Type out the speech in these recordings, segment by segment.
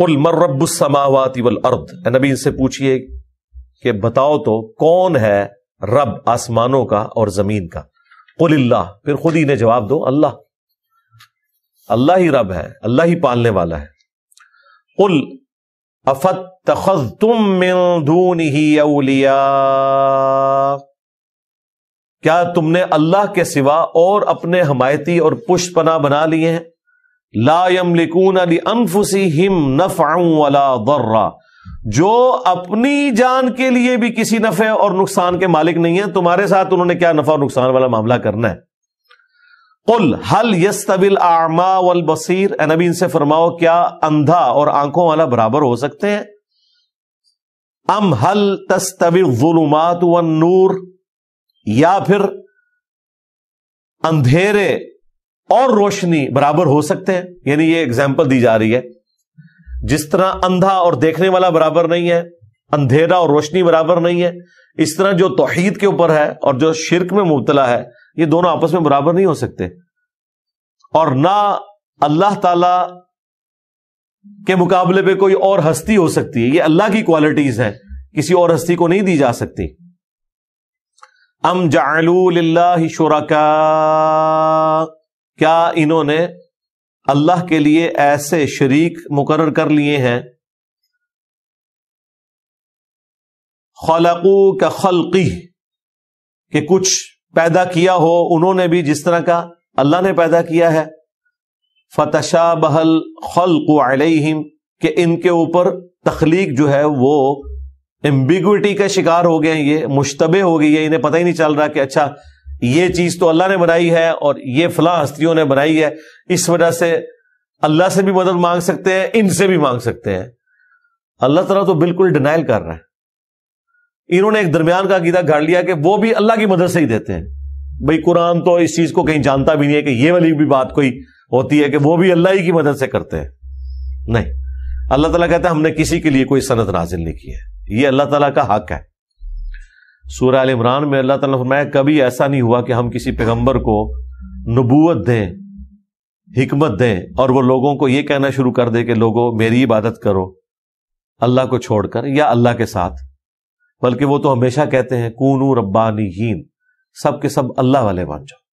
कुल मर्रबुसमावाती वल अर्द नबी इनसे पूछिए कि बताओ तो कौन है रब आसमानों का और जमीन का कुल्ला फिर खुद ही ने जवाब दो अल्लाह अल्लाह ही रब है अल्लाह ही पालने वाला है उल अफत तखज तुम मिल दून ही अलिया क्या तुमने अल्लाह के सिवा और अपने हमायती और पुष्पना बना लिए हैं लिकून लायमलिकून अनफुसी हिम वाला दर्रा जो अपनी जान के लिए भी किसी नफे और नुकसान के मालिक नहीं है तुम्हारे साथ उन्होंने क्या नफा और नुकसान वाला मामला करना है कुल हल यस्तबिल आमा वल बसीर नबी इनसे फरमाओ क्या अंधा और आंखों वाला बराबर हो सकते हैं अम हल तस्तबिलुमात वन नूर या फिर अंधेरे और रोशनी बराबर हो सकते हैं यानी ये एग्जाम्पल दी जा रही है जिस तरह अंधा और देखने वाला बराबर नहीं है अंधेरा और रोशनी बराबर नहीं है इस तरह जो तोहहीद के ऊपर है और जो शिरक में मुबतला है ये दोनों आपस में बराबर नहीं हो सकते और ना अल्लाह ताला के मुकाबले पे कोई और हस्ती हो सकती है ये अल्लाह की क्वालिटीज हैं किसी और हस्ती को नहीं दी जा सकती अम जालू शोरा क्या इन्होंने अल्लाह के लिए ऐसे शरीक मुकर कर लिए हैं खलकू का खलकी के कुछ पैदा किया हो उन्होंने भी जिस तरह का अल्लाह ने पैदा किया है फतशा बहल खलक अलहिम के इनके ऊपर तखलीक जो है वो एम्बिगुटी का शिकार हो गए हैं ये मुश्तबे हो गई है इन्हें पता ही नहीं चल रहा कि अच्छा ये चीज तो अल्लाह ने बनाई है और ये फला हस्तियों ने बनाई है इस वजह से अल्लाह से भी मदद मांग सकते हैं इनसे भी मांग सकते हैं अल्लाह तला तो बिल्कुल डिनाइल कर रहा है इन्होंने एक दरमियान का गीता गाड़ लिया कि वो भी अल्लाह की मदद से ही देते हैं भाई कुरान तो इस चीज को कहीं जानता भी नहीं है कि ये वाली भी बात कोई होती है कि वो भी अल्लाह ही की मदद से करते हैं नहीं अल्लाह तला कहते हैं हमने किसी के लिए कोई सनत नाजिल नहीं की है ये अल्लाह तला का हक है सूर्य इमरान में अल्लाह ताला फरमाया कभी ऐसा नहीं हुआ कि हम किसी पैगम्बर को नबूत दें हमत दें और वह लोगों को ये कहना शुरू कर दे कि लोगो मेरी इबादत करो अल्लाह को छोड़कर या अल्लाह के साथ बल्कि वो तो हमेशा कहते हैं कूनू रब्बानीहीन सब के सब अल्लाह वाले बन जाओ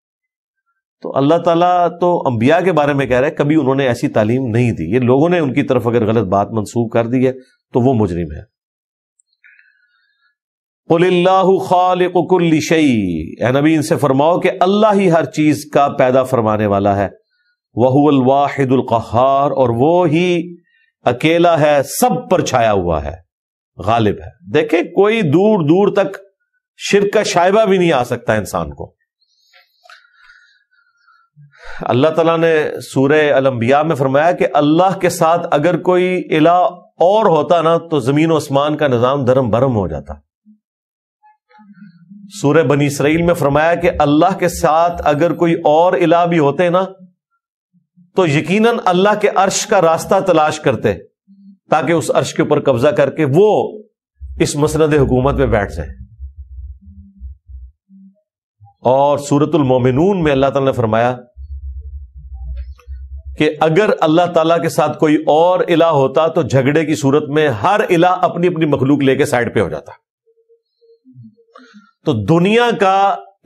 तो अल्लाह ताला तो अंबिया के बारे में कह रहे हैं कभी उन्होंने ऐसी तालीम नहीं दी ये लोगों ने उनकी तरफ अगर गलत बात मनसूख कर दी है तो वो मुजरिम है खालिकुल्ली शई नबी इनसे फरमाओ कि अल्लाह ही हर चीज का पैदा फरमाने वाला है वहुअलवाहिदुल्कहार और वो ही अकेला है सब पर छाया हुआ है गालिब है देखे कोई दूर दूर तक शिर का शायबा भी नहीं आ सकता इंसान को अल्लाह तला ने सूर्य अलम्बिया में फरमाया कि अल्लाह के साथ अगर कोई इला और होता ना तो जमीन आसमान का निजाम धर्म भरम हो जाता सूर्य बनी इसराइल में फरमाया कि अल्लाह के साथ अगर कोई और इला भी होते ना तो यकीन अल्लाह के अर्श का रास्ता तलाश करते ताकि उस अर्श के ऊपर कब्जा करके वो इस मसंद हुकूमत में बैठ जाए और सूरतुल मोमिनून में अल्लाह ताला ने फरमाया कि अगर अल्लाह तला के साथ कोई और इला होता तो झगड़े की सूरत में हर इला अपनी अपनी मखलूक लेके साइड पर हो जाता तो दुनिया का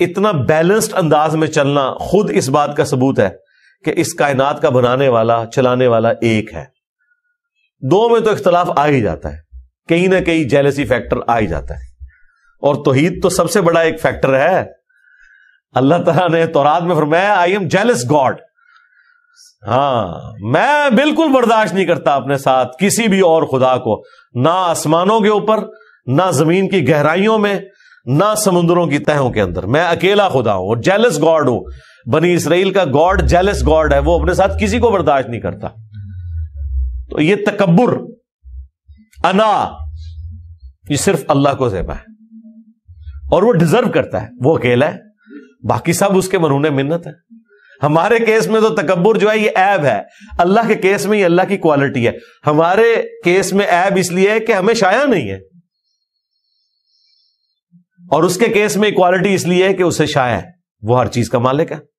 इतना बैलेंस्ड अंदाज में चलना खुद इस बात का सबूत है कि इस कायनात का बनाने वाला चलाने वाला एक है दो में तो इख्तलाफ आ ही जाता है कहीं ना कहीं जेलसी फैक्टर आ ही जाता है और तोहीद तो सबसे बड़ा एक फैक्टर है अल्लाह तला ने तोरात में फिर मैं आई एम जेलस गॉड हाँ मैं बिल्कुल बर्दाश्त नहीं करता अपने साथ किसी भी और खुदा को ना आसमानों के ऊपर ना जमीन की गहराइयों में ना समुद्रों की तहों के अंदर मैं अकेला खुदा हूं और जेलस गॉड हूं बनी इसराइल का गॉड जेलस गॉड है वो अपने साथ किसी को बर्दाश्त नहीं करता तो ये तकबर अना ये सिर्फ अल्लाह को जेबा है और वो डिजर्व करता है वो अकेला है बाकी सब उसके मरून मिन्नत है हमारे केस में तो तकबर जो है ये ऐब है अल्लाह के केस में ये अल्लाह की क्वालिटी है हमारे केस में ऐब इसलिए है कि हमें शाया नहीं है और उसके केस में इक्वालिटी इसलिए है कि उसे शाय है वो हर चीज का मालिक है